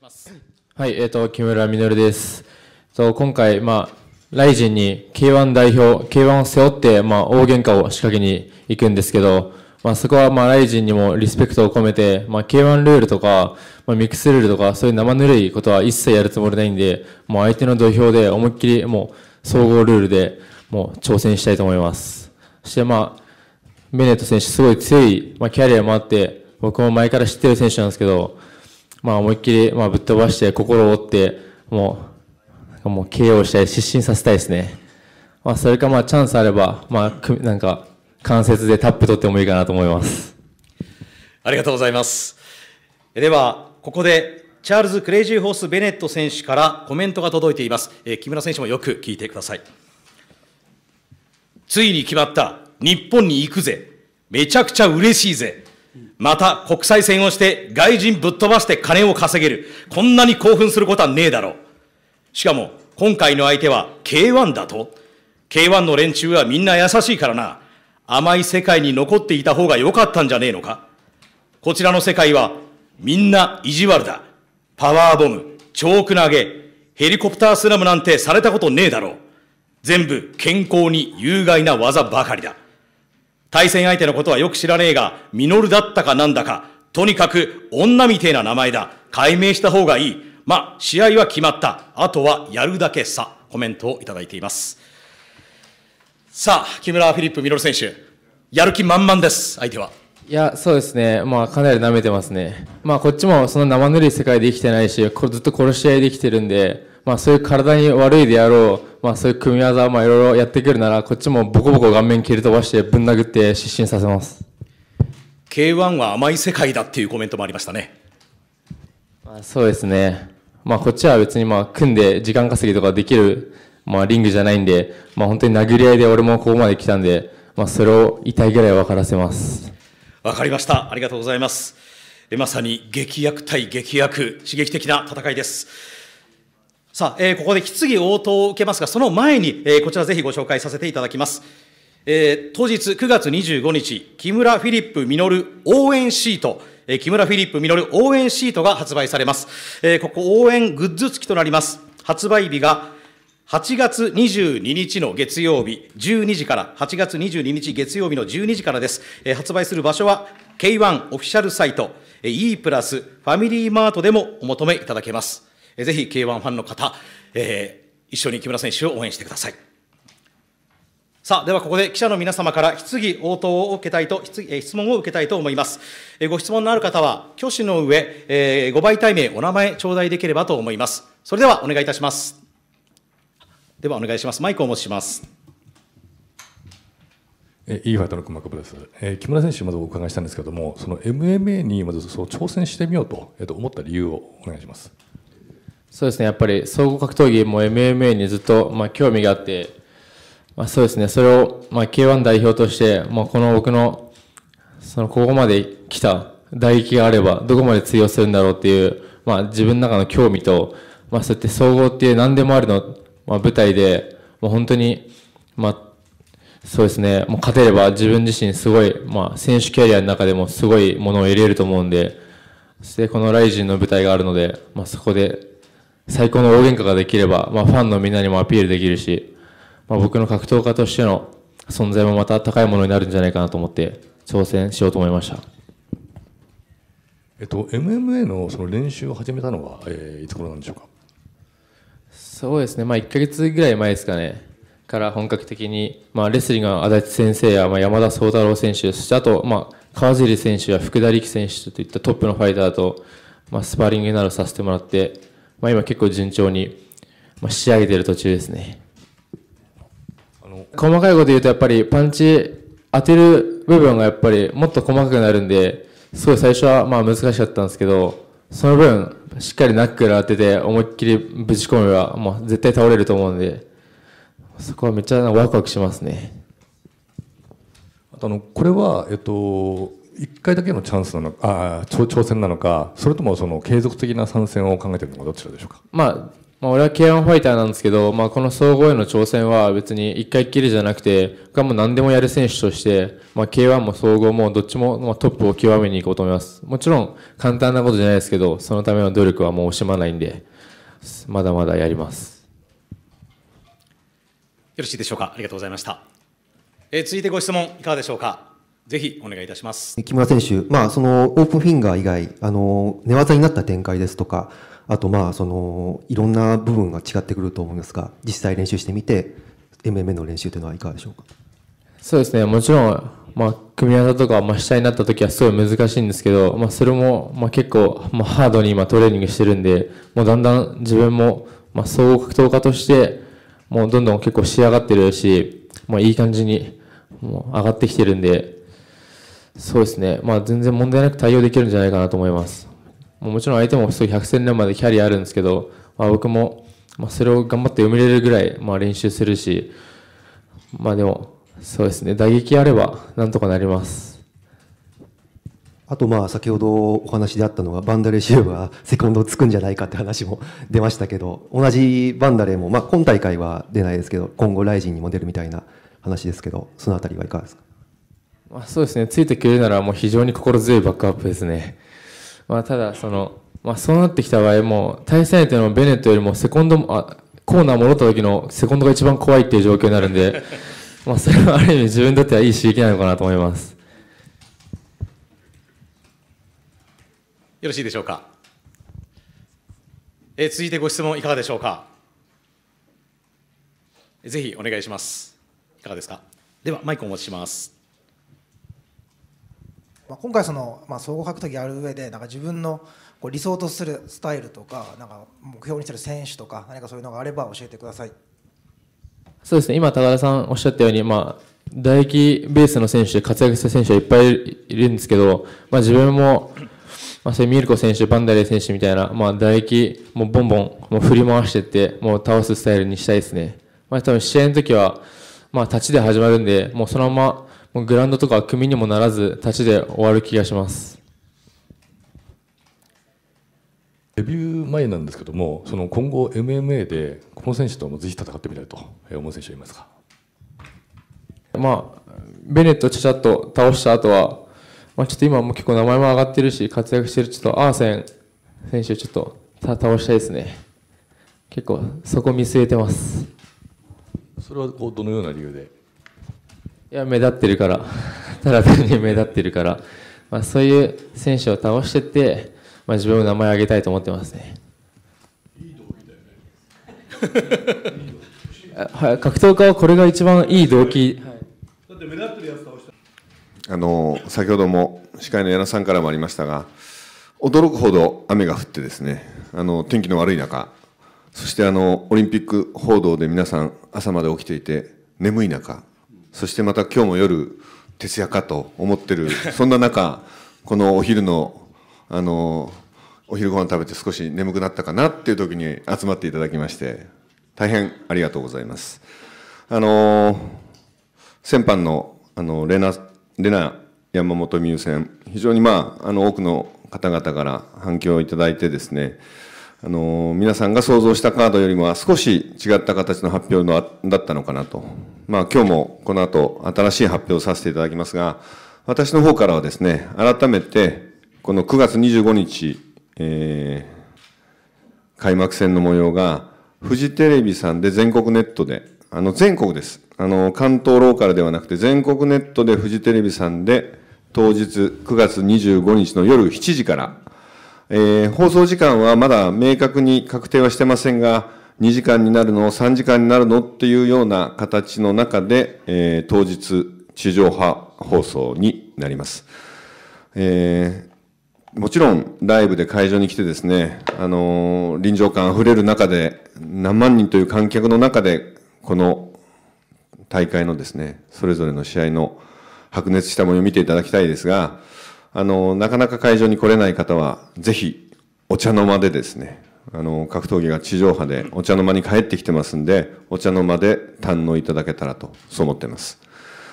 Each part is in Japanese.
します。はい、えっ、ー、と、木村実です。と今回、まあ、ライジンに K1 代表、K1 を背負って、まあ、大喧嘩を仕掛けに行くんですけど、まあ、そこは、まあ、ライジンにもリスペクトを込めて、まあ、K1 ルールとか、まあ、ミックスルールとか、そういう生ぬるいことは一切やるつもりないんで、もう相手の土俵で思いっきり、もう、総合ルールで、もう、挑戦したいと思います。そして、まあ、ベネット選手、すごい強い、まあ、キャリアもあって、僕も前から知ってる選手なんですけど、まあ、思いっきり、まあ、ぶっ飛ばして心を折ってもうもう KO したい、失神させたいですね、まあ、それかまあチャンスあれば、まあ、なんか関節でタップ取ってもいいかなと思いますありがとうございますではここでチャールズ・クレイジーホース・ベネット選手からコメントが届いています、えー、木村選手もよく聞いてくださいついに決まった日本に行くぜめちゃくちゃ嬉しいぜまた国際線をして外人ぶっ飛ばして金を稼げる。こんなに興奮することはねえだろう。しかも、今回の相手は K1 だと ?K1 の連中はみんな優しいからな。甘い世界に残っていた方が良かったんじゃねえのかこちらの世界はみんな意地悪だ。パワーボム、チョーク投げ、ヘリコプタースラムなんてされたことねえだろう。全部健康に有害な技ばかりだ。対戦相手のことはよく知らねえが、ミノルだったかなんだか、とにかく女みてえな名前だ。解明した方がいい。まあ、試合は決まった。あとはやるだけさ。コメントをいただいています。さあ、木村フィリップ・ミノル選手、やる気満々です、相手は。いや、そうですね。まあ、かなり舐めてますね。まあ、こっちもその生ぬるい世界で生きてないし、ずっと殺し合いできてるんで、まあ、そういう体に悪いであろう、まあ、そういう組み技をいろいろやってくるならこっちもボコボコ顔面蹴り飛ばしてぶん殴って失神させます k 1は甘い世界だっていうコメントもありましたね、まあ、そうですね、まあ、こっちは別にまあ組んで時間稼ぎとかできる、まあ、リングじゃないんで、まあ、本当に殴り合いで俺もここまで来たんで、まあ、それを痛いぐらい分からせます分かりましたありがとうございますまさに劇薬対劇薬刺激的な戦いですさあ、えー、ここで質疑応答を受けますが、その前に、えー、こちらぜひご紹介させていただきます。えー、当日9月25日、木村フィリップ実応援シート、えー、木村フィリップ実応援シートが発売されます。えー、ここ応援グッズ付きとなります。発売日が8月22日の月曜日12時から、8月22日月曜日の12時からです。えー、発売する場所は K1 オフィシャルサイト、E プラスファミリーマートでもお求めいただけます。ぜひ K1 ファンの方、えー、一緒に木村選手を応援してください。さあ、ではここで記者の皆様から質疑応答を受けたいと、質疑質問を受けたいと思います。えご質問のある方は、挙手の上、えー、ご媒体名、お名前、頂戴できればと思います。それではお願いいたします。ではお願いします。マイクをお持ちします。えイーファイトの熊久保です、えー、木村選手、まずお伺いしたんですけれども、その MMA にまずそう挑戦してみようと,、えー、と思った理由をお願いします。そうですね、やっぱり総合格闘技も MMA にずっと、まあ、興味があって、まあ、そうですね、それを、まあ、K1 代表として、まあ、この僕の、そのここまで来た打撃があれば、どこまで通用するんだろうっていう、まあ、自分の中の興味と、まあ、そうやって総合っていう何でもあるの、まあ、舞台で、もう本当に、まあ、そうですね、もう勝てれば自分自身すごい、まあ、選手キャリアの中でもすごいものを得れると思うんで、そしてこのライジンの舞台があるので、まあ、そこで最高の大喧嘩ができれば、まあ、ファンのみんなにもアピールできるし、まあ、僕の格闘家としての存在もまた高いものになるんじゃないかなと思って挑戦しようと思いました。えっと、MMA のその練習を始めたのは、えー、いつ頃なんでしょうかそうですね、まあ、1か月ぐらい前ですかね、から本格的に、まあ、レスリングの足立先生や、まあ、山田壮太郎選手、そしてあと、まあ、川尻選手や福田力選手といったトップのファイターと、まあ、スパーリングなどさせてもらって、まあ、今結構順調に、まあ、仕上げてる途中ですねあの細かいこと言うとやっぱりパンチ当てる部分がやっぱりもっと細かくなるんですごい最初はまあ難しかったんですけどその分しっかりナックル当てて思いっきりぶち込めばもう絶対倒れると思うんでそこはめっちゃワクワクしますねあのこれは、えっと、1回だけのチャンスなのかあ挑戦なのかそれともその継続的な参戦を考えてるのかどちらでしょうか、まあ、まあ、俺は K1 ファイターなんですけど、まあ、この総合への挑戦は別に1回きりじゃなくて僕はもう何でもやる選手として、まあ、K1 も総合もどっちも、まあ、トップを極めにいこうと思いますもちろん簡単なことじゃないですけどそのための努力はもう惜しまないんでまだまだやりますよろしいでしょうかありがとうございました、えー、続いてご質問いかがでしょうかぜひお願いいたします。木村選手、まあ、そのオープンフィンガー以外、あの、寝技になった展開ですとか、あと、まあ、その、いろんな部分が違ってくると思いますが、実際練習してみて、MMA の練習というのはいかがでしょうかそうですね、もちろん、まあ、組み技とか、まあ、下になった時はすごい難しいんですけど、まあ、それも、まあ、結構、まあ、ハードに今トレーニングしてるんで、もうだんだん自分も、まあ、総合格闘家として、もうどんどん結構仕上がってるし、まあ、いい感じに、もう上がってきてるんで、そうですね、まあ、全然問題なく対応できるんじゃないかなと思います。もちろん相手も100戦年までキャリアあるんですけど、まあ、僕もまあそれを頑張って読みれるぐらいまあ練習するし、まあ、でも、そうですね、打撃あればなんとかなります。あとまあ先ほどお話であったのがバンダレシバーセコンドをつくんじゃないかって話も 出ましたけど同じバンダレーもまあ今大会は出ないですけど今後ライジンにも出るみたいな話ですけどその辺りはいかがですかまあ、そうですね、ついてくれるならもう非常に心強いバックアップですね。まあ、ただその、まあ、そうなってきた場合も、対戦相手のベネットよりもセコンドあコーナー戻った時のセコンドが一番怖いっていう状況になるんで、まあそれはある意味自分にとってはいい刺激なのかなと思います。よろしいでしょうか。え続いてご質問いかがでしょうか。ぜひお願いします。いかがですか。ではマイクをお持ちします。まあ、今回その、まあ、総合格闘技やる上でなんか自分のこう理想とするスタイルとかなんか目標にする選手とか何かそういうのがあれば教えてくださいそうですね今高田さんおっしゃったように、まあ、唾液ベースの選手で活躍した選手はいっぱいいるんですけど、まあ、自分も、まあ、そうミルコ選手バンダレー選手みたいな、まあ、唾液もうボンボンもう振り回していってもう倒すスタイルにしたいですね、まあ、多分試合の時は、まあ、立ちで始まるんでもうそのままもうグラウンドとか組にもならず、立ちで終わる気がします。デビュー前なんですけども、その今後 MMA でこの選手ともぜひ戦ってみたいと思う選手はいますか。まあベネットちゃちゃっと倒した後は、まあちょっと今も結構名前も上がってるし活躍してるちょっとアーセン選手ちょっと倒したいですね。結構そこ見据えてます。それはこうどのような理由でいや、目立ってるから、ただ単に目立ってるから、まあ、そういう選手を倒してって、まあ、自分の名前を挙げたいと思ってますね。はい、格闘家はこれが一番いい動機、だって目立ってるやつ倒したあの先ほども司会の矢野さんからもありましたが驚くほど雨が降ってですねあの天気の悪い中そしてあのオリンピック報道で皆さん朝まで起きていて眠い中そしてまた今日も夜、徹夜かと思ってる、そんな中、このお昼の、あの、お昼ご飯食べて少し眠くなったかなっていう時に集まっていただきまして、大変ありがとうございます。あの、先般の、あの、レナ、レナ山本美優戦、非常にまあ、あの、多くの方々から反響をいただいてですね、あの、皆さんが想像したカードよりも少し違った形の発表のだったのかなと。まあ今日もこの後新しい発表をさせていただきますが、私の方からはですね、改めてこの9月25日、えー、開幕戦の模様がフジテレビさんで全国ネットで、あの全国です。あの関東ローカルではなくて全国ネットでフジテレビさんで当日9月25日の夜7時からえー、放送時間はまだ明確に確定はしてませんが、2時間になるの、3時間になるのっていうような形の中で、えー、当日、地上波放送になります。えー、もちろん、ライブで会場に来てですね、あのー、臨場感溢れる中で、何万人という観客の中で、この大会のですね、それぞれの試合の白熱したものを見ていただきたいですが、あの、なかなか会場に来れない方は、ぜひ、お茶の間でですね、あの、格闘技が地上波でお茶の間に帰ってきてますんで、お茶の間で堪能いただけたらと、そう思ってます。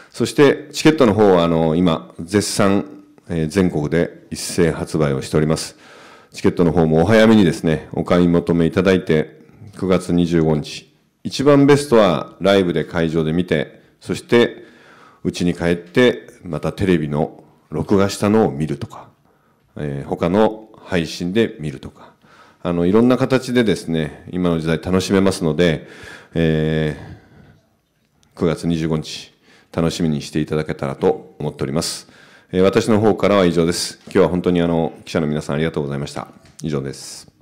そして、チケットの方は、あの、今、絶賛、えー、全国で一斉発売をしております。チケットの方もお早めにですね、お買い求めいただいて、9月25日、一番ベストはライブで会場で見て、そして、うちに帰って、またテレビの録画したのを見るとか、えー、他の配信で見るとか、あの、いろんな形でですね、今の時代楽しめますので、えー、9月25日、楽しみにしていただけたらと思っております。えー、私の方からは以上です。今日は本当にあの、記者の皆さんありがとうございました。以上です。